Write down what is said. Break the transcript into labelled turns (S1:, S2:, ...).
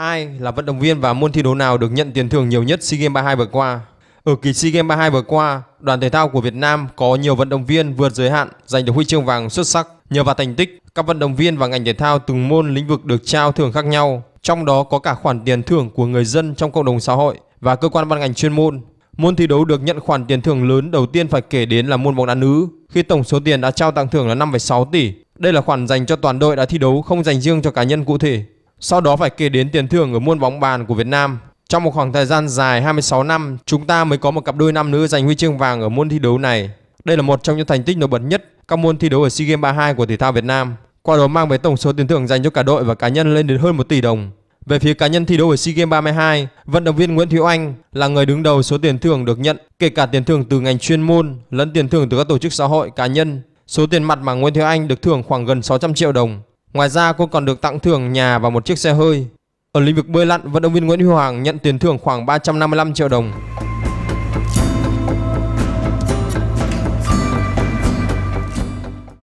S1: Ai là vận động viên và môn thi đấu nào được nhận tiền thưởng nhiều nhất SEA Games 32 vừa qua? Ở kỳ SEA Games 32 vừa qua, đoàn thể thao của Việt Nam có nhiều vận động viên vượt giới hạn giành được huy chương vàng xuất sắc. Nhờ vào thành tích, các vận động viên và ngành thể thao từng môn lĩnh vực được trao thưởng khác nhau, trong đó có cả khoản tiền thưởng của người dân trong cộng đồng xã hội và cơ quan ban ngành chuyên môn. Môn thi đấu được nhận khoản tiền thưởng lớn đầu tiên phải kể đến là môn bóng đá nữ, khi tổng số tiền đã trao tặng thưởng là 5,6 tỷ. Đây là khoản dành cho toàn đội đã thi đấu không dành riêng cho cá nhân cụ thể. Sau đó phải kể đến tiền thưởng ở môn bóng bàn của Việt Nam. Trong một khoảng thời gian dài 26 năm, chúng ta mới có một cặp đôi nam nữ giành huy chương vàng ở môn thi đấu này. Đây là một trong những thành tích nổi bật nhất các môn thi đấu ở SEA Games 32 của thể thao Việt Nam. Qua đó mang về tổng số tiền thưởng dành cho cả đội và cá nhân lên đến hơn 1 tỷ đồng. Về phía cá nhân thi đấu ở SEA Games 32, vận động viên Nguyễn Thiếu Anh là người đứng đầu số tiền thưởng được nhận, kể cả tiền thưởng từ ngành chuyên môn lẫn tiền thưởng từ các tổ chức xã hội cá nhân. Số tiền mặt mà Nguyễn Thiếu Anh được thưởng khoảng gần 600 triệu đồng. Ngoài ra cô còn được tặng thưởng nhà và một chiếc xe hơi. Ở lĩnh vực bơi lặn, vận động viên Nguyễn Huy Hoàng nhận tiền thưởng khoảng 355 triệu đồng.